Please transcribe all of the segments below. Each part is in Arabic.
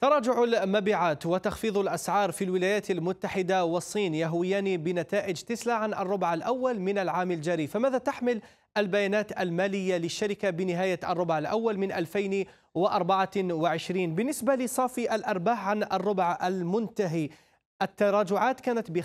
تراجع المبيعات وتخفيض الأسعار في الولايات المتحدة والصين يهويان بنتائج تسلا عن الربع الأول من العام الجاري فماذا تحمل البيانات المالية للشركة بنهاية الربع الأول من 2024 بالنسبة لصافي الأرباح عن الربع المنتهي التراجعات كانت ب 55%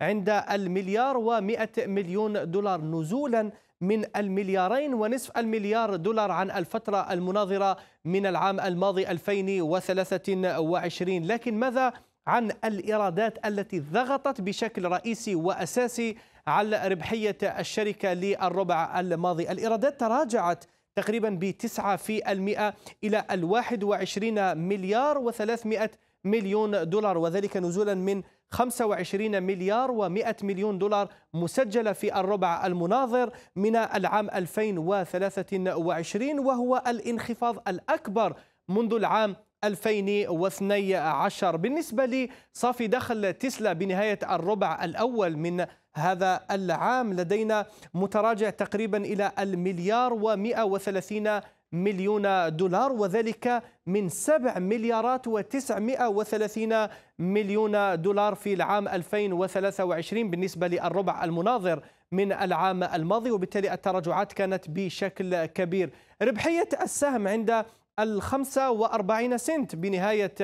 عند المليار و100 مليون دولار نزولا من المليارين ونصف المليار دولار عن الفترة المناظرة من العام الماضي 2023 لكن ماذا عن الإيرادات التي ضغطت بشكل رئيسي وأساسي على ربحية الشركة للربع الماضي الإيرادات تراجعت تقريبا ب 9% إلى 21 مليار مليار 300 مليون دولار وذلك نزولا من 25 مليار و100 مليون دولار مسجلة في الربع المناظر من العام 2023 وهو الانخفاض الأكبر منذ العام 2012 بالنسبة لصافي دخل تسلا بنهاية الربع الأول من هذا العام لدينا متراجع تقريبا إلى المليار و130 مليون دولار وذلك من 7 مليارات و930 مليون دولار في العام 2023 بالنسبة للربع المناظر من العام الماضي وبالتالي التراجعات كانت بشكل كبير ربحية السهم عند الخمسة وأربعين سنت بنهاية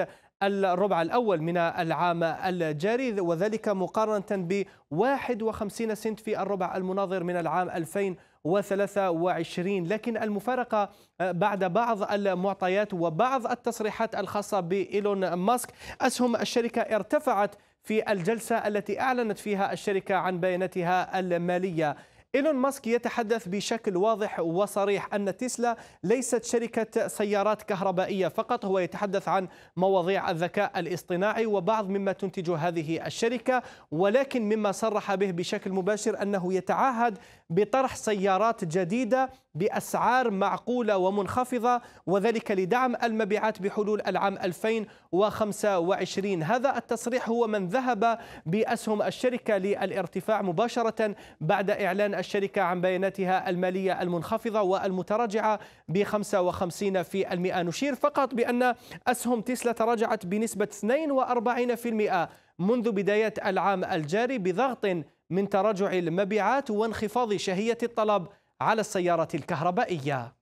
الربع الأول من العام الجاري وذلك مقارنة ب 51 سنت في الربع المناظر من العام 2023 و23 لكن المفارقة آه، بعد بعض المعطيات وبعض التصريحات الخاصة بإيلون ماسك أسهم الشركة ارتفعت في الجلسة التي أعلنت فيها الشركة عن بياناتها المالية إيلون ماسك يتحدث بشكل واضح وصريح أن تسلا ليست شركة سيارات كهربائية فقط هو يتحدث عن مواضيع الذكاء الاصطناعي وبعض مما تنتجه هذه الشركة ولكن مما صرح به بشكل مباشر أنه يتعهد بطرح سيارات جديدة بأسعار معقولة ومنخفضة وذلك لدعم المبيعات بحلول العام 2025 هذا التصريح هو من ذهب بأسهم الشركة للارتفاع مباشرة بعد إعلان الشركة عن بياناتها المالية المنخفضة والمتراجعة ب 55% نشير فقط بأن أسهم تسلا تراجعت بنسبة 42% منذ بداية العام الجاري بضغط من تراجع المبيعات وانخفاض شهية الطلب على السيارة الكهربائية